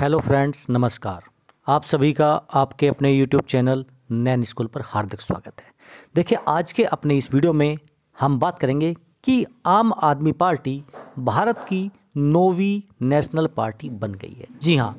hello friends नमस्कार आप सभी का आपके अपने यूट्यूब चैनल नैन स्कूल पर हार्दिक स्वागत है देखिए आज के अपने इस वीडियो में हम बात करेंगे कि आम आदमी पार्टी भारत की नोवी नेशनल पार्टी बन गई है जी हाँ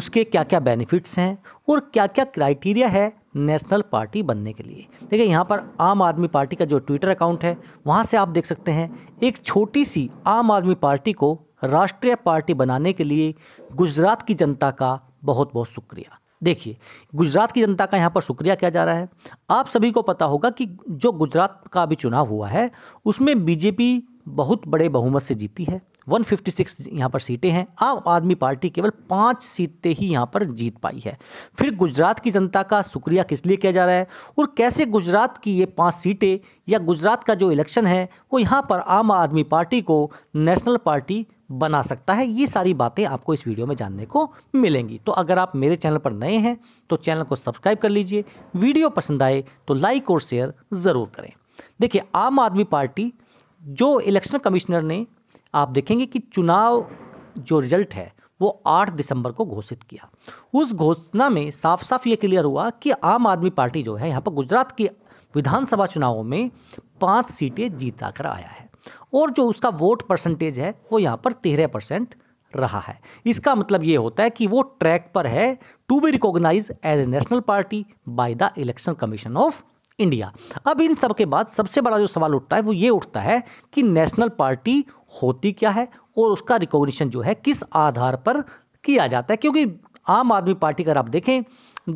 उसके क्या क्या बेनिफिट्स हैं और क्या क्या क्राइटेरिया है नेशनल पार्टी बनने के लिए देखिए यहाँ पर आम आदमी पार्टी का जो ट्विटर अकाउंट है वहाँ से आप देख सकते हैं एक छोटी सी आम आदमी पार्टी को राष्ट्रीय पार्टी बनाने के लिए गुजरात की जनता का बहुत बहुत शुक्रिया देखिए गुजरात की जनता का यहाँ पर शुक्रिया किया जा रहा है आप सभी को पता होगा कि जो गुजरात का अभी चुनाव हुआ है उसमें बीजेपी बहुत बड़े बहुमत से जीती है 156 यहाँ पर सीटें हैं आम आदमी पार्टी केवल पाँच सीटें ही यहाँ पर जीत पाई है फिर गुजरात की जनता का शुक्रिया किस लिए किया जा रहा है और कैसे गुजरात की ये पाँच सीटें या गुजरात का जो इलेक्शन है वो यहाँ पर आम आदमी पार्टी को नेशनल पार्टी बना सकता है ये सारी बातें आपको इस वीडियो में जानने को मिलेंगी तो अगर आप मेरे चैनल पर नए हैं तो चैनल को सब्सक्राइब कर लीजिए वीडियो पसंद आए तो लाइक और शेयर ज़रूर करें देखिए आम आदमी पार्टी जो इलेक्शन कमिश्नर ने आप देखेंगे कि चुनाव जो रिजल्ट है वो 8 दिसंबर को घोषित किया उस घोषणा में साफ साफ ये क्लियर हुआ कि आम आदमी पार्टी जो है यहाँ पर गुजरात के विधानसभा चुनावों में पाँच सीटें जीता कर आया है और जो उसका वोट परसेंटेज है वो यहाँ पर तेरह परसेंट रहा है इसका मतलब ये होता है कि वो ट्रैक पर है to be recognise as a national party by the election commission of India अब इन सब के बाद सबसे बड़ा जो सवाल उठता है वो ये उठता है कि नेशनल पार्टी होती क्या है और उसका रिकॉग्निशन जो है किस आधार पर किया जाता है क्योंकि आम आदमी पार्टी अगर आप देखें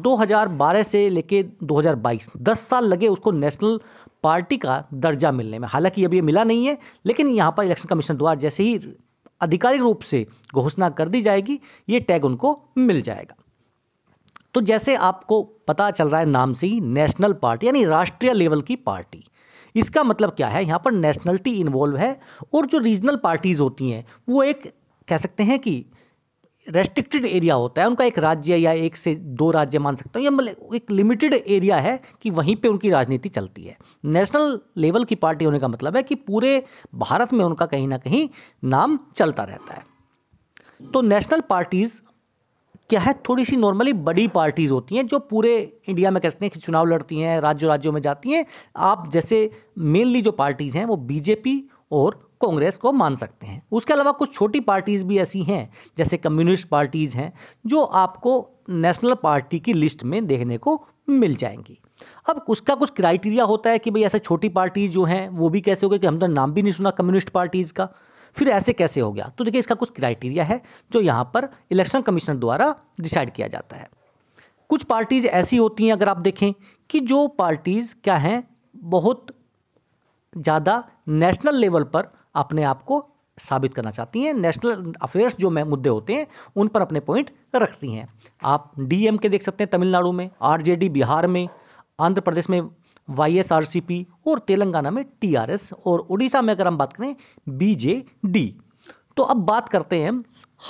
2012 से लेके 2022 10 साल लगे उसको नेशनल पार्टी का दर्जा मिलने में हालांकि अब ये मिला नहीं है लेकिन यहाँ पर इलेक्शन कमीशन द्वारा जैसे ही आधिकारिक रूप से घोषणा कर दी जाएगी ये टैग उनको मिल जाएगा तो जैसे आपको पता चल रहा है नाम से ही नेशनल पार्टी यानी राष्ट्रीय लेवल की पार्टी इसका मतलब क्या है यहाँ पर नेशनलिटी इन्वॉल्व है और जो रीजनल पार्टीज़ होती हैं वो एक कह सकते हैं कि रेस्ट्रिक्टेड एरिया होता है उनका एक राज्य या एक से दो राज्य मान सकता हूँ या मतलब एक लिमिटेड एरिया है कि वहीं पे उनकी राजनीति चलती है नेशनल लेवल की पार्टी होने का मतलब है कि पूरे भारत में उनका कहीं ना कहीं नाम चलता रहता है तो नेशनल पार्टीज़ क्या है थोड़ी सी नॉर्मली बड़ी पार्टीज़ होती हैं जो पूरे इंडिया में कहते हैं कि चुनाव लड़ती हैं राज्यों राज्यों में जाती हैं आप जैसे मेनली जो पार्टीज़ हैं वो बीजेपी और कांग्रेस को मान सकते हैं उसके अलावा कुछ छोटी पार्टीज़ भी ऐसी हैं जैसे कम्युनिस्ट पार्टीज़ हैं जो आपको नेशनल पार्टी की लिस्ट में देखने को मिल जाएंगी अब उसका कुछ क्राइटेरिया होता है कि भाई ऐसे छोटी पार्टीज जो हैं वो भी कैसे हो गए कि हमने नाम भी नहीं सुना कम्युनिस्ट पार्टीज़ का फिर ऐसे कैसे हो गया तो देखिए इसका कुछ क्राइटेरिया है जो यहाँ पर इलेक्शन कमीशन द्वारा डिसाइड किया जाता है कुछ पार्टीज़ ऐसी होती हैं अगर आप देखें कि जो पार्टीज़ क्या हैं बहुत ज़्यादा नेशनल लेवल पर अपने आप को साबित करना चाहती हैं नेशनल अफेयर्स जो मैं मुद्दे होते हैं उन पर अपने पॉइंट रखती हैं आप डीएम के देख सकते हैं तमिलनाडु में आरजेडी बिहार में आंध्र प्रदेश में वाईएसआरसीपी और तेलंगाना में टीआरएस और उड़ीसा में अगर हम बात करें बीजेडी तो अब बात करते हैं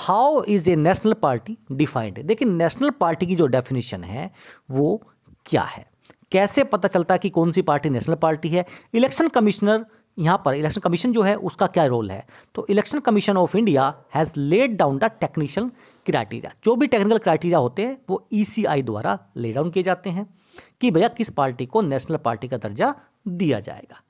how is a national party defined देखिए नेशनल पार्टी की जो डेफिनेशन है वो क्या है कैसे पता चलता है कि कौन सी पार्टी नेशनल पार्टी है इलेक्शन कमिश्नर यहाँ पर इलेक्शन कमीशन जो है उसका क्या रोल है तो election commission of India has laid down the technical criteria जो भी टेक्निकल क्राइटेरिया होते हैं वो ई e द्वारा ले डाउन किए जाते हैं कि भैया किस पार्टी को नेशनल पार्टी का दर्जा दिया जाएगा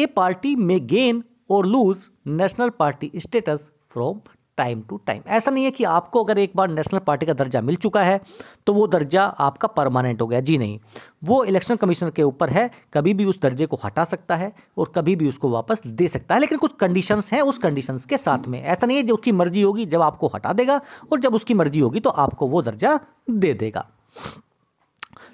a party may gain or lose national party status from time to time ऐसा नहीं है कि आपको अगर एक बार नेशनल पार्टी का दर्जा मिल चुका है तो वो दर्जा आपका परमानेंट हो गया जी नहीं वो इलेक्शन कमीशनर के ऊपर है कभी भी उस दर्जे को हटा सकता है और कभी भी उसको वापस दे सकता है लेकिन कुछ कंडीशंस हैं उस कंडीशंस के साथ में ऐसा नहीं है जो उसकी मर्जी होगी जब आपको हटा देगा और जब उसकी मर्जी होगी तो आपको वो दर्जा दे देगा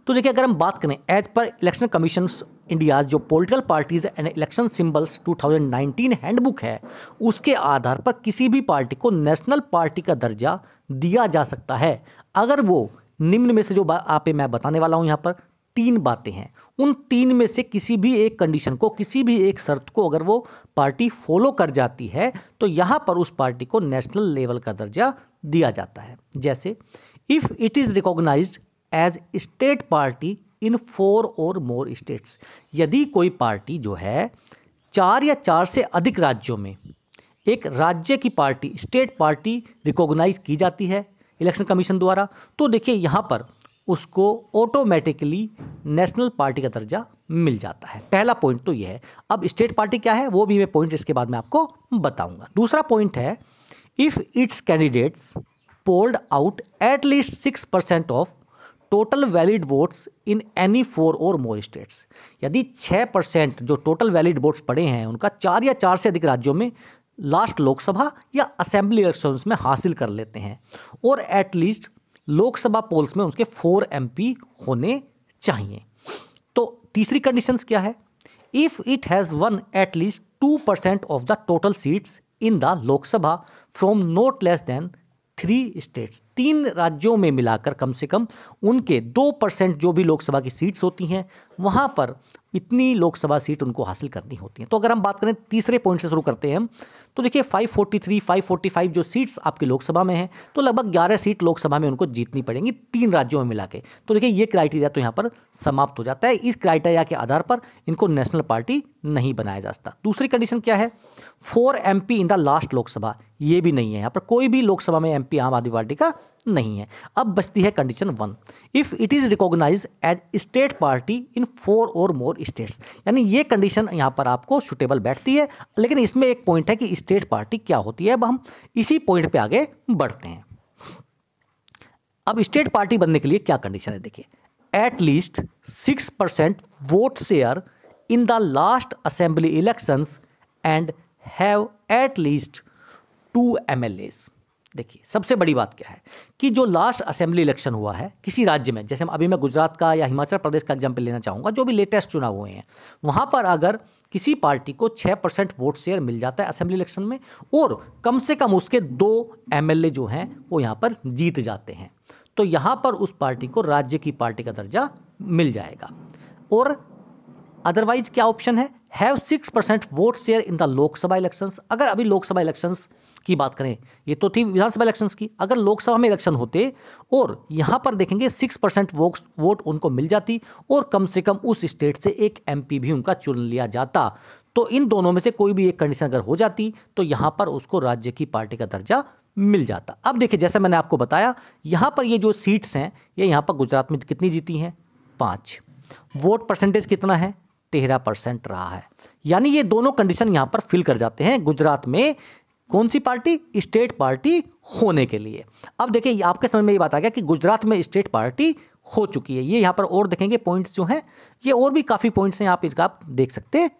तो देखिए अगर हम बात करें as per election commission India जो political parties and election symbols 2019 handbook है उसके आधार पर किसी भी पार्टी को नेशनल पार्टी का दर्जा दिया जा सकता है अगर वो निम्न में से जो आप मैं बताने वाला हूँ यहाँ पर तीन बातें हैं उन तीन में से किसी भी एक कंडीशन को किसी भी एक शर्त को अगर वो पार्टी फॉलो कर जाती है तो यहाँ पर उस पार्टी को नेशनल लेवल का दर्जा दिया जाता है जैसे if it is recognise as state party in four or more states यदि कोई पार्टी जो है चार या चार से अधिक राज्यों में एक राज्य की पार्टी स्टेट पार्टी रिकॉग्नाइज की जाती है इलेक्शन कमीशन द्वारा तो देखिए यहाँ पर उसको ऑटोमेटिकली नेशनल पार्टी का दर्जा मिल जाता है पहला पॉइंट तो यह है अब स्टेट पार्टी क्या है वो भी मैं पॉइंट इसके बाद में आपको बताऊंगा दूसरा पॉइंट है if its candidates polled out at least six percent of total valid votes in any four or more states यदि छः परसेंट जो टोटल वैलिड वोट्स पड़े हैं उनका चार या चार से अधिक राज्यों में लास्ट लोकसभा या असेंबली इलेक्शन में हासिल कर लेते हैं और एटलीस्ट लोकसभा पोल्स में उनके फोर एम होने चाहिए तो तीसरी कंडीशन क्या है if it has won at least two percent of the total seats in the Lok Sabha from not less than three states तीन राज्यों में मिलाकर कम से कम उनके दो परसेंट जो भी लोकसभा की सीट्स होती हैं वहाँ पर इतनी लोकसभा सीट उनको हासिल करनी होती है तो अगर हम बात करें तीसरे पॉइंट से शुरू करते हैं हम तो देखिए 543, 545 जो सीट्स आपके लोकसभा में हैं तो लगभग 11 सीट लोकसभा में उनको जीतनी पड़ेंगी तीन राज्यों में मिला के तो देखिए ये क्राइटेरिया तो यहाँ पर समाप्त हो जाता है इस क्राइटेरिया के आधार पर इनको नेशनल पार्टी नहीं बनाया जा सकता दूसरी कंडीशन क्या है four M in the last Lok Sabha ये भी नहीं है यहाँ पर कोई भी लोकसभा में एमपी आम आदमी पार्टी का नहीं है अब बचती है condition one if it is recognise as state party in four or more states यानी ये कंडीशन यहाँ पर आपको सुटेबल बैठती है लेकिन इसमें एक पॉइंट है कि स्टेट पार्टी क्या होती है अब हम इसी पॉइंट पे आगे बढ़ते हैं अब स्टेट पार्टी बनने के लिए क्या कंडीशन है देखिए at least six percent vote share in the last assembly elections and have at least two M देखिए सबसे बड़ी बात क्या है कि जो लास्ट असेंबली इलेक्शन हुआ है किसी राज्य में जैसे अभी मैं गुजरात का या हिमाचल प्रदेश का एग्जाम्पल लेना चाहूँगा जो भी लेटेस्ट चुनाव हुए हैं वहाँ पर अगर किसी पार्टी को छः परसेंट वोट शेयर मिल जाता है असेंबली इलेक्शन में और कम से कम उसके दो एम जो हैं वो यहाँ पर जीत जाते हैं तो यहाँ पर उस पार्टी को राज्य की पार्टी का दर्जा मिल जाएगा और अदरवाइज क्या ऑप्शन है have six percent vote share in the Lok Sabha elections अगर अभी लोकसभा इलेक्शंस की बात करें ये तो थी विधानसभा इलेक्शन की अगर लोकसभा में इलेक्शन होते और यहाँ पर देखेंगे सिक्स परसेंट वोट उनको मिल जाती और कम से कम उस स्टेट से एक एम भी उनका चुन लिया जाता तो इन दोनों में से कोई भी एक कंडीशन अगर हो जाती तो यहाँ पर उसको राज्य की पार्टी का दर्जा मिल जाता अब देखिए जैसे मैंने आपको बताया यहाँ पर ये जो सीट्स हैं ये यहाँ पर गुजरात में कितनी जीती हैं पाँच वोट परसेंटेज कितना है तेरह परसेंट रहा है यानी ये दोनों कंडीशन यहाँ पर फिल कर जाते हैं गुजरात में कौन सी पार्टी स्टेट पार्टी होने के लिए अब देखिए आपके समझ में ये बात आ गया कि गुजरात में स्टेट पार्टी हो चुकी है ये यहाँ पर और देखेंगे पॉइंट्स जो हैं ये और भी काफ़ी पॉइंट्स हैं आप इसका आप देख सकते हैं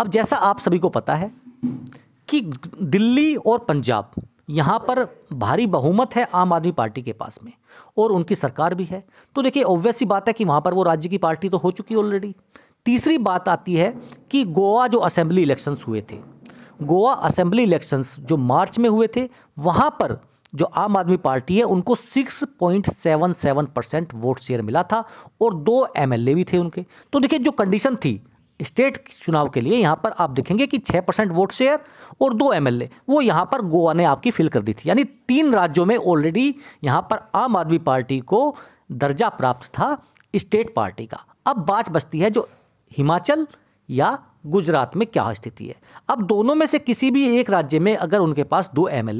अब जैसा आप सभी को पता है कि दिल्ली और पंजाब यहाँ पर भारी बहुमत है आम आदमी पार्टी के पास में और उनकी सरकार भी है तो देखिए ऑब्वियस सी बात है कि वहाँ पर वो राज्य की पार्टी तो हो चुकी है ऑलरेडी तीसरी बात आती है कि गोवा जो असेंबली इलेक्शंस हुए थे गोवा असेंबली इलेक्शंस जो मार्च में हुए थे वहाँ पर जो आम आदमी पार्टी है उनको 6.77 परसेंट वोट शेयर मिला था और दो एमएलए भी थे उनके तो देखिए जो कंडीशन थी स्टेट चुनाव के लिए यहाँ पर आप देखेंगे कि 6 परसेंट वोट शेयर और दो एमएलए वो यहाँ पर गोवा ने आपकी फिल कर दी थी यानी तीन राज्यों में ऑलरेडी यहाँ पर आम आदमी पार्टी को दर्जा प्राप्त था स्टेट पार्टी का अब बात बचती है जो हिमाचल या गुजरात में क्या स्थिति है अब दोनों में से किसी भी एक राज्य में अगर उनके पास दो एम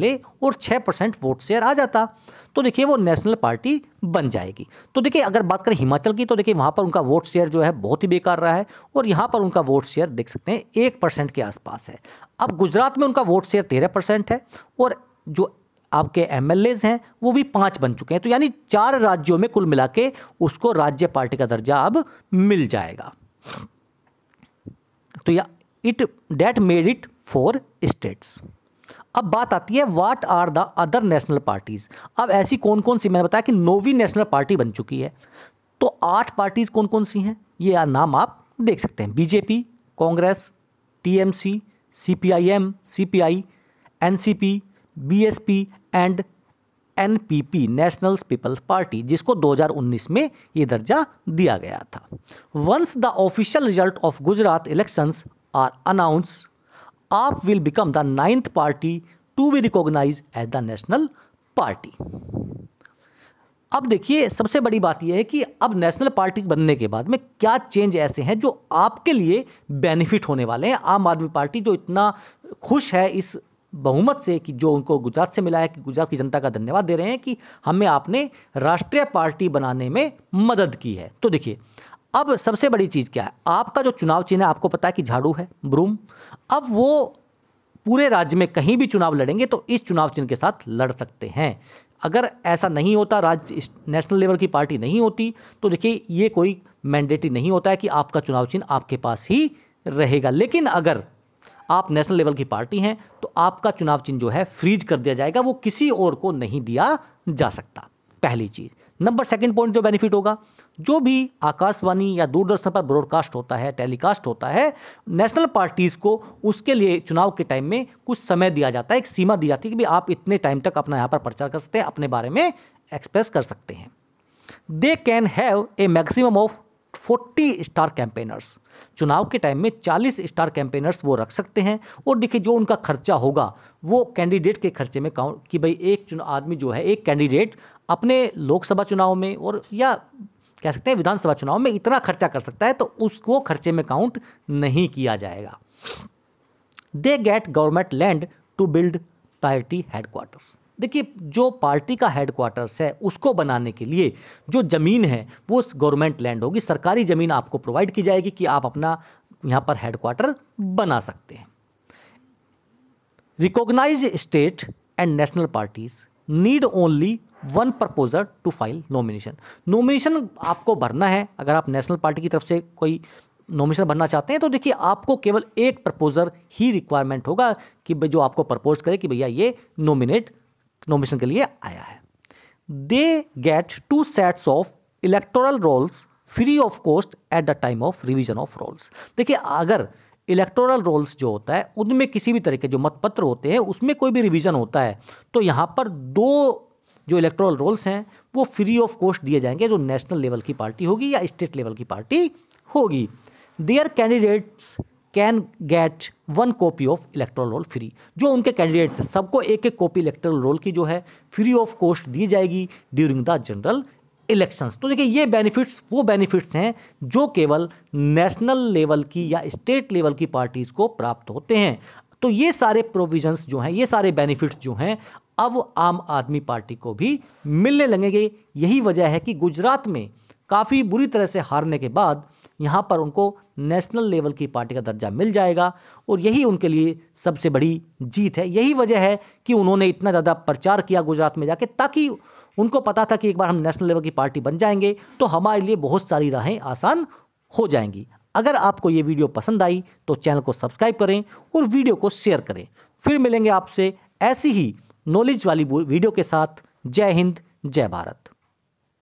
और छः परसेंट वोट शेयर आ जाता तो देखिए वो नेशनल पार्टी बन जाएगी तो देखिए अगर बात करें हिमाचल की तो देखिए वहाँ पर उनका वोट शेयर जो है बहुत ही बेकार रहा है और यहाँ पर उनका वोट शेयर देख सकते हैं एक परसेंट के आसपास है अब गुजरात में उनका वोट शेयर तेरह परसेंट है और जो आपके एम हैं वो भी पाँच बन चुके हैं तो यानी चार राज्यों में कुल मिला के उसको राज्य पार्टी का दर्जा अब मिल जाएगा तो या it that made it four states अब बात आती है what are the other national parties अब ऐसी कौन कौन सी मैंने बताया कि नोवी नेशनल पार्टी बन चुकी है तो आठ पार्टीज़ कौन कौन सी हैं ये नाम आप देख सकते हैं BJP Congress TMC CPIM CPI NCP BSP and NPP Nationals People's Party जिसको 2019 में ये दर्जा दिया गया था once the official result of Gujarat elections are announce AAP will become the ninth party to be recognise as the national party अब देखिए सबसे बड़ी बात यह है कि अब नेशनल पार्टी बनने के बाद में क्या चेंज ऐसे हैं जो आपके लिए बेनिफिट होने वाले हैं आम आदमी पार्टी जो इतना खुश है इस बहुमत से कि जो उनको गुजरात से मिला है कि गुजरात की जनता का धन्यवाद दे रहे हैं कि हमें आपने राष्ट्रीय पार्टी बनाने में मदद की है तो देखिए अब सबसे बड़ी चीज़ क्या है आपका जो चुनाव चिन्ह है आपको पता है कि झाड़ू है ब्रूम अब वो पूरे राज्य में कहीं भी चुनाव लड़ेंगे तो इस चुनाव चिन्ह के साथ लड़ सकते हैं अगर ऐसा नहीं होता राज्य नेशनल लेवल की पार्टी नहीं होती तो देखिए ये कोई मैंडेटरी नहीं होता है कि आपका चुनाव चिन्ह आपके पास ही रहेगा लेकिन अगर आप नेशनल लेवल की पार्टी हैं तो आपका चुनाव चिन्ह जो है फ्रीज कर दिया जाएगा वो किसी और को नहीं दिया जा सकता पहली चीज़ नंबर सेकंड पॉइंट जो बेनिफिट होगा जो भी आकाशवाणी या दूरदर्शन पर ब्रॉडकास्ट होता है टेलीकास्ट होता है नेशनल पार्टीज़ को उसके लिए चुनाव के टाइम में कुछ समय दिया जाता है एक सीमा दी जाती है कि भी आप इतने टाइम तक अपना यहाँ पर प्रचार कर सकते हैं अपने बारे में एक्सप्रेस कर सकते हैं they can have a maximum of forty star campaigners चुनाव के टाइम में चालीस स्टार कैंपेनर्स वो रख सकते हैं और देखिए जो उनका खर्चा होगा वो कैंडिडेट के खर्चे में काउंट कि भाई एक चुनाव आदमी जो है एक कैंडिडेट अपने लोकसभा चुनाव में और या कह सकते हैं विधानसभा चुनाव में इतना खर्चा कर सकता है तो उसको खर्चे में काउंट नहीं किया जाएगा they get government land to build party headquarters देखिए जो पार्टी का हेडक्वार्टर्स है उसको बनाने के लिए जो ज़मीन है वो गवर्नमेंट लैंड होगी सरकारी ज़मीन आपको प्रोवाइड की जाएगी कि आप अपना यहाँ पर हेडक्वार्टर बना सकते हैं recognise state and national parties need only one proposal to file nomination nomination आपको भरना है अगर आप नेशनल पार्टी की तरफ से कोई नॉमिनेशन भरना चाहते हैं तो देखिए आपको केवल एक प्रपोजल ही रिक्वायरमेंट होगा कि जो आपको प्रपोज करे कि भैया ये नॉमिनेट नॉमिनेशन के लिए आया है they get two sets of electoral rolls free of cost at the time of revision of rolls देखिए अगर इलेक्टोरल रोल्स जो होता है उनमें किसी भी तरह के जो मतपत्र होते हैं उसमें कोई भी रिविज़न होता है तो यहाँ पर दो जो इलेक्टोरल रोल्स हैं वो फ्री ऑफ कॉस्ट दिए जाएंगे जो नेशनल लेवल की पार्टी होगी या स्टेट लेवल की पार्टी होगी their candidates can get one copy of electoral roll free जो उनके कैंडिडेट्स हैं सबको एक एक कॉपी इलेक्ट्रल रोल की जो है फ्री ऑफ कॉस्ट दी जाएगी ड्यूरिंग द जनरल इलेक्शंस तो देखिए ये बेनिफिट्स वो बेनिफिट्स हैं जो केवल नेशनल लेवल की या स्टेट लेवल की पार्टीज़ को प्राप्त होते हैं तो ये सारे प्रोविजंस जो हैं ये सारे बेनिफिट्स जो हैं अब आम आदमी पार्टी को भी मिलने लगेंगे यही वजह है कि गुजरात में काफ़ी बुरी तरह से हारने के बाद यहाँ पर उनको नेशनल लेवल की पार्टी का दर्जा मिल जाएगा और यही उनके लिए सबसे बड़ी जीत है यही वजह है कि उन्होंने इतना ज़्यादा प्रचार किया गुजरात में जाके ताकि उनको पता था कि एक बार हम नेशनल लेवल की पार्टी बन जाएंगे तो हमारे लिए बहुत सारी राहें आसान हो जाएंगी अगर आपको ये वीडियो पसंद आई तो चैनल को सब्सक्राइब करें और वीडियो को शेयर करें फिर मिलेंगे आपसे ऐसी ही नॉलेज वाली वीडियो के साथ जय हिंद जय भारत